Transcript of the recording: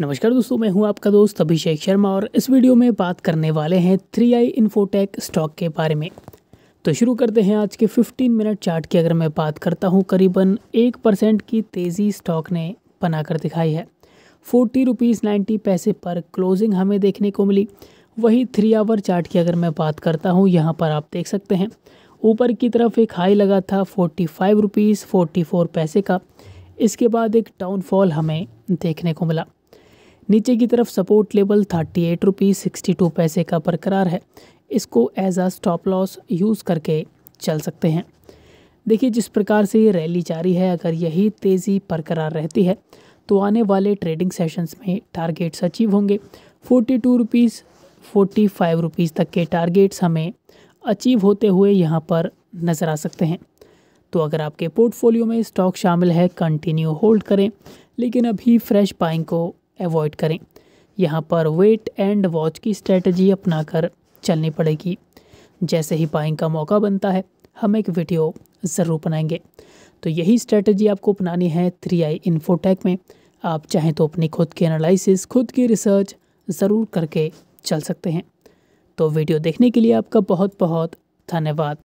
नमस्कार दोस्तों मैं हूं आपका दोस्त अभिषेक शर्मा और इस वीडियो में बात करने वाले हैं थ्री आई इन्फोटेक स्टॉक के बारे में तो शुरू करते हैं आज के 15 मिनट चार्ट की अगर मैं बात करता हूं करीबन एक परसेंट की तेज़ी स्टॉक ने बनाकर दिखाई है फोर्टी रुपीज़ नाइन्टी पैसे पर क्लोजिंग हमें देखने को मिली वही थ्री आवर चार्ट की अगर मैं बात करता हूँ यहाँ पर आप देख सकते हैं ऊपर की तरफ एक हाई लगा था forty five rupees forty four पैसे का इसके बाद एक डाउनफॉल हमें देखने को मिला नीचे की तरफ support level thirty eight rupees sixty two पैसे का बरकरार है इसको as a stop loss use करके चल सकते हैं देखिए जिस प्रकार से ये रैली जारी है अगर यही तेज़ी बरकरार रहती है तो आने वाले ट्रेडिंग सेशंस में टारगेट्स अचीव होंगे forty two rupees forty five rupees तक के टारगेट्स हमें अचीव होते हुए यहाँ पर नज़र आ सकते हैं तो अगर आपके पोर्टफोलियो में स्टॉक शामिल है कंटिन्यू होल्ड करें लेकिन अभी फ्रेश बाइंग को अवॉइड करें यहाँ पर वेट एंड वॉच की स्ट्रेटजी अपनाकर चलनी पड़ेगी जैसे ही बाइंग का मौका बनता है हम एक वीडियो ज़रूर बनाएंगे तो यही स्ट्रेटजी आपको अपनानी है थ्री आई इन्फोटेक में आप चाहें तो अपनी खुद की एनालिसिस खुद की रिसर्च ज़रूर करके चल सकते हैं तो वीडियो देखने के लिए आपका बहुत बहुत धन्यवाद